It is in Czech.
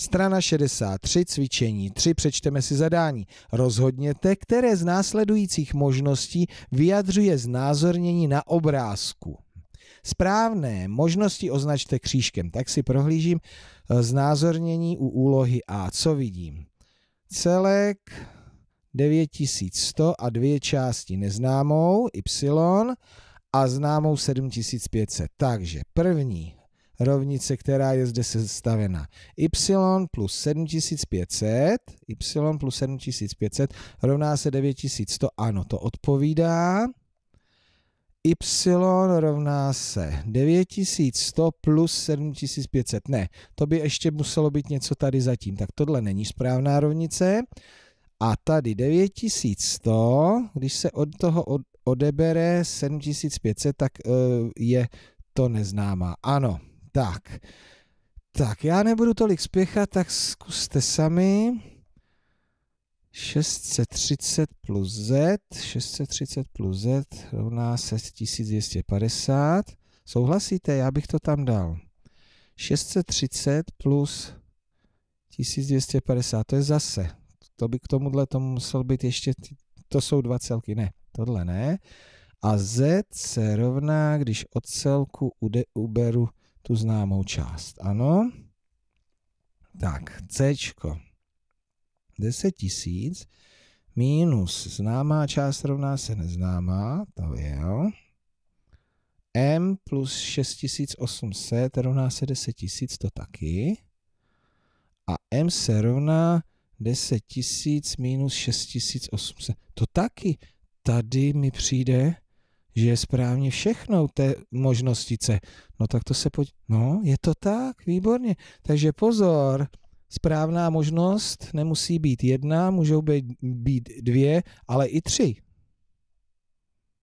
Strana 63, cvičení 3, přečteme si zadání. Rozhodněte, které z následujících možností vyjadřuje znázornění na obrázku. Správné možnosti označte křížkem. Tak si prohlížím eh, znázornění u úlohy A. Co vidím? Celek 9100 a dvě části neznámou, y, a známou 7500. Takže první rovnice, která je zde sestavena. y plus 7500, y plus 7500 rovná se 9100, ano, to odpovídá. y rovná se 9100 plus 7500, ne, to by ještě muselo být něco tady zatím, tak tohle není správná rovnice. A tady 9100, když se od toho odebere 7500, tak eh, je to neznámá. Ano, tak, tak já nebudu tolik spěchat, tak zkuste sami. 630 plus Z, 630 plus Z rovná se 1250. Souhlasíte? Já bych to tam dal. 630 plus 1250, to je zase. To by k tomuhle tomu musel být ještě, to jsou dva celky, ne, tohle ne. A Z se rovná, když od celku ude, uberu tu známou část. Ano? Tak, C. 10 tisíc minus známá část rovná se neznámá, to je jo. M plus 6800 rovná se 10 tisíc, to taky. A M se rovná 10 tisíc minus 6800, to taky. Tady mi přijde, že je správně všechno té možnostice. No tak to se pojď. No, je to tak, výborně. Takže pozor, správná možnost nemusí být jedna, můžou být, být dvě, ale i tři.